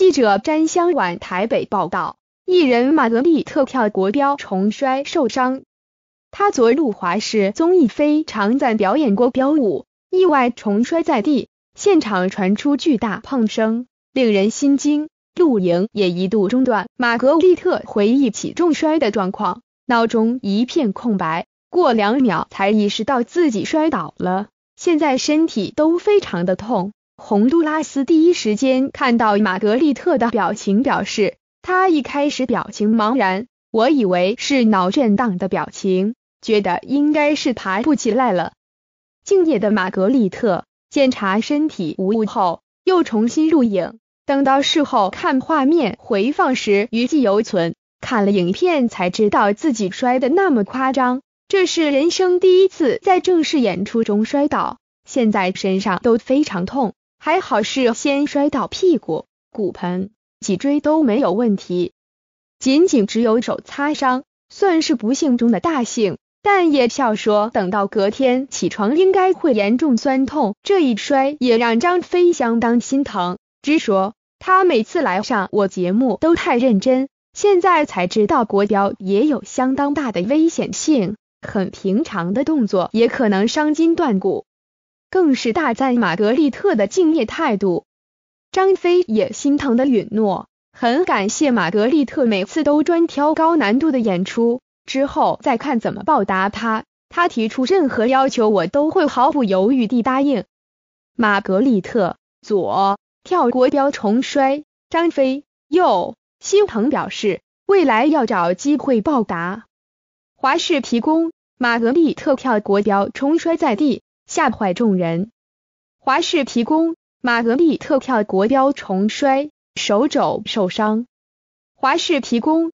记者詹香婉台北报道，艺人玛格丽特跳国标重摔受伤。她昨入华视综艺非常赞表演国标舞，意外重摔在地，现场传出巨大碰声，令人心惊，陆莹也一度中断。玛格丽特回忆起重摔的状况，脑中一片空白，过两秒才意识到自己摔倒了，现在身体都非常的痛。洪都拉斯第一时间看到玛格丽特的表情，表示他一开始表情茫然，我以为是脑震荡的表情，觉得应该是爬不起来了。敬业的玛格丽特检查身体无误后，又重新录影。等到事后看画面回放时，余悸犹存。看了影片才知道自己摔得那么夸张，这是人生第一次在正式演出中摔倒，现在身上都非常痛。还好是先摔到屁股、骨盆、脊椎都没有问题，仅仅只有手擦伤，算是不幸中的大幸。但也笑说，等到隔天起床应该会严重酸痛。这一摔也让张飞相当心疼，直说他每次来上我节目都太认真，现在才知道国标也有相当大的危险性，很平常的动作也可能伤筋断骨。更是大赞玛格丽特的敬业态度，张飞也心疼的允诺，很感谢玛格丽特每次都专挑高难度的演出，之后再看怎么报答他。他提出任何要求，我都会毫不犹豫地答应。玛格丽特左跳国标重摔，张飞右心疼表示未来要找机会报答。华氏提供玛格丽特跳国标重摔在地。吓坏众人。华氏提工马格利特跳国标重摔，手肘受伤。华氏提工。